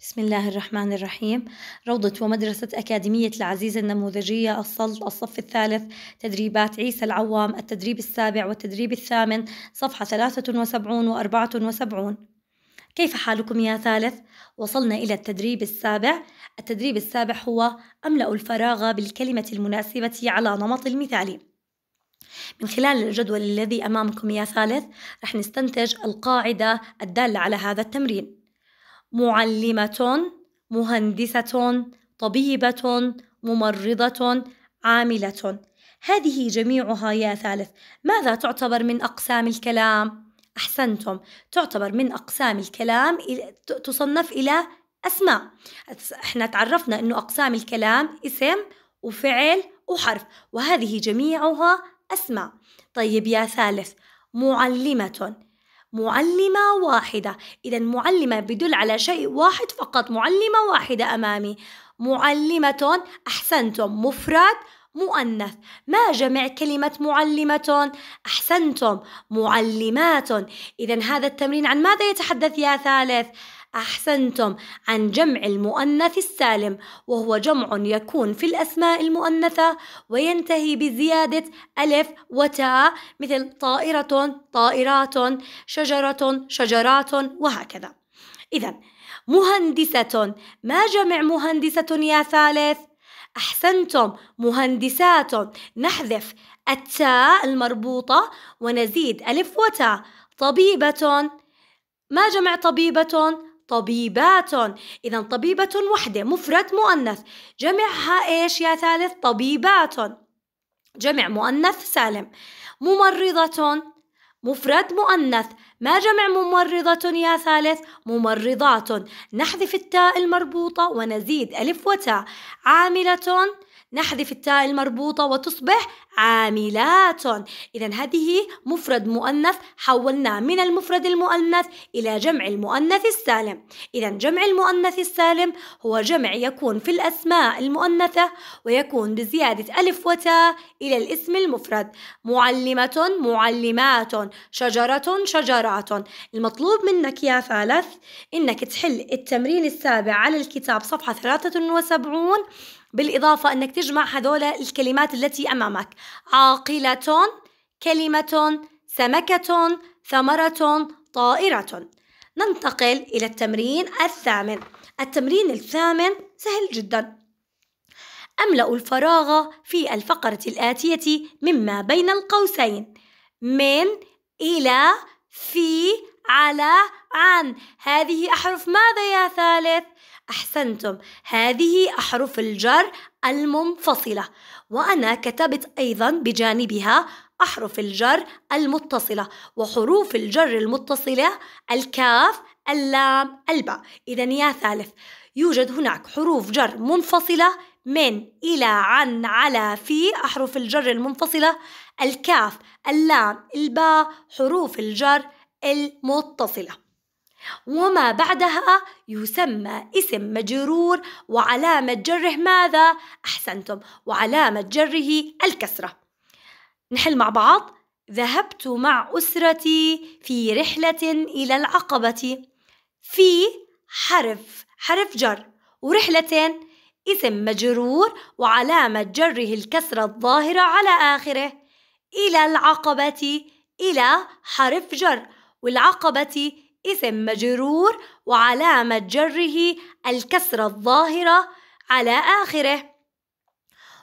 بسم الله الرحمن الرحيم روضة ومدرسة أكاديمية العزيزة النموذجية الصلت الصف الثالث تدريبات عيسى العوام التدريب السابع والتدريب الثامن صفحة 73 و 74 كيف حالكم يا ثالث؟ وصلنا إلى التدريب السابع التدريب السابع هو أملأ الفراغ بالكلمة المناسبة على نمط المثالي من خلال الجدول الذي أمامكم يا ثالث رح نستنتج القاعدة الدالة على هذا التمرين معلمة مهندسة طبيبة ممرضة عاملة هذه جميعها يا ثالث ماذا تعتبر من أقسام الكلام؟ أحسنتم تعتبر من أقسام الكلام تصنف إلى أسماء إحنا تعرفنا أنه أقسام الكلام اسم وفعل وحرف وهذه جميعها أسماء طيب يا ثالث معلمة معلمة واحدة إذا معلمة بدل على شيء واحد فقط معلمة واحدة أمامي معلمة أحسنتم مفرد مؤنث ما جمع كلمة معلمة أحسنتم معلمات إذا هذا التمرين عن ماذا يتحدث يا ثالث أحسنتم عن جمع المؤنث السالم وهو جمع يكون في الأسماء المؤنثة وينتهي بزيادة ألف وتاء مثل طائرة طائرات شجرة شجرات وهكذا إذا مهندسة ما جمع مهندسة يا ثالث؟ أحسنتم مهندسات نحذف التاء المربوطة ونزيد ألف وتاء طبيبة ما جمع طبيبة طبيبات إذا طبيبة وحدة مفرد مؤنث جمعها إيش يا ثالث طبيبات جمع مؤنث سالم ممرضة مفرد مؤنث ما جمع ممرضة يا ثالث ممرضات نحذف التاء المربوطة ونزيد ألف وتاء عاملة نحذف التاء المربوطة وتصبح عاملات إذا هذه مفرد مؤنث حولناه من المفرد المؤنث إلى جمع المؤنث السالم إذا جمع المؤنث السالم هو جمع يكون في الأسماء المؤنثة ويكون بزيادة ألف وتاء إلى الاسم المفرد معلمة معلمات شجرة شجرات المطلوب منك يا ثالث إنك تحل التمرين السابع على الكتاب صفحة 73 بالإضافة أنك تجمع هذول الكلمات التي أمامك عاقلة كلمة سمكة ثمرة طائرة ننتقل إلى التمرين الثامن التمرين الثامن سهل جدا أملأ الفراغ في الفقرة الآتية مما بين القوسين من إلى في على عن هذه أحرف ماذا يا ثالث؟ أحسنتم هذه أحرف الجر المنفصلة وأنا كتبت أيضا بجانبها أحرف الجر المتصلة وحروف الجر المتصلة الكاف اللام الباء إذا يا ثالث يوجد هناك حروف جر منفصلة من إلى عن على في أحرف الجر المنفصلة الكاف اللام الباء حروف الجر المتصله وما بعدها يسمى اسم مجرور وعلامة جره ماذا؟ أحسنتم وعلامة جره الكسرة نحل مع بعض ذهبت مع أسرتي في رحلة إلى العقبة في حرف حرف جر ورحلة اسم مجرور وعلامة جره الكسرة الظاهرة على آخره إلى العقبة إلى حرف جر والعقبة اسم مجرور وعلامة جره الكسرة الظاهرة على آخره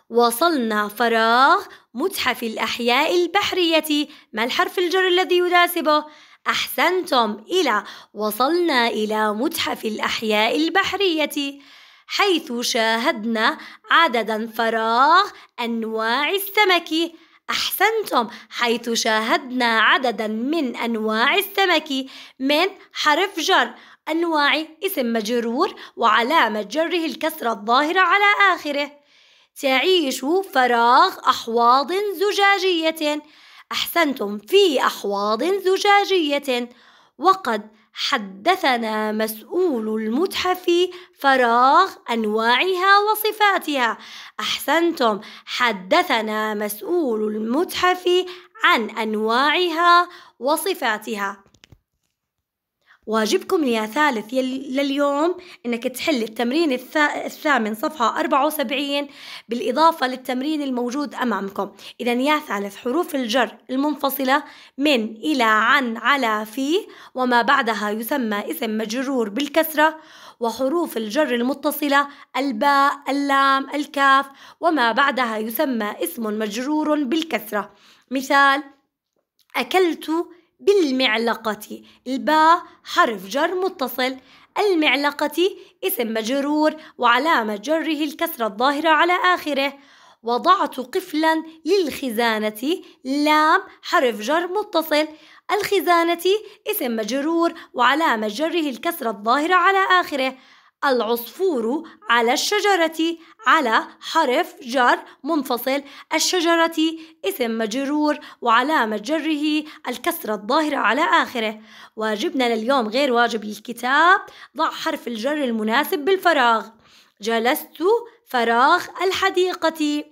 وصلنا فراغ متحف الأحياء البحرية ما الحرف الجر الذي يناسبه؟ أحسنتم إلى وصلنا إلى متحف الأحياء البحرية حيث شاهدنا عددا فراغ أنواع السمك أحسنتم حيث شاهدنا عددا من أنواع السمك من حرف جر أنواع اسم مجرور وعلامة جره الكسرة الظاهرة على آخره تعيش فراغ أحواض زجاجية أحسنتم في أحواض زجاجية وقد حدثنا مسؤول المتحف فراغ انواعها وصفاتها احسنتم حدثنا مسؤول المتحف عن انواعها وصفاتها واجبكم يا ثالث لليوم انك تحل التمرين الث... الثامن صفحة 74 بالاضافة للتمرين الموجود امامكم اذا يا ثالث حروف الجر المنفصلة من الى عن على في وما بعدها يسمى اسم مجرور بالكسرة وحروف الجر المتصلة الباء اللام الكاف وما بعدها يسمى اسم مجرور بالكسرة مثال أكلت بالمعلقة الباء حرف جر متصل المعلقة اسم مجرور وعلامة جره الكسرة الظاهرة على آخره وضعت قفلا للخزانة لام حرف جر متصل الخزانة اسم مجرور وعلامة جره الكسرة الظاهرة على آخره العصفور على الشجرة على حرف جر منفصل الشجرة اسم مجرور وعلامة جره الكسرة الظاهرة على آخره واجبنا لليوم غير واجب الكتاب ضع حرف الجر المناسب بالفراغ جلست فراغ الحديقة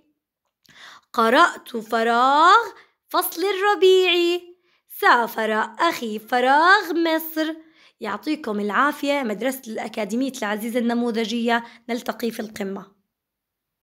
قرأت فراغ فصل الربيع سافر أخي فراغ مصر يعطيكم العافية مدرسة الأكاديمية العزيزة النموذجية نلتقي في القمة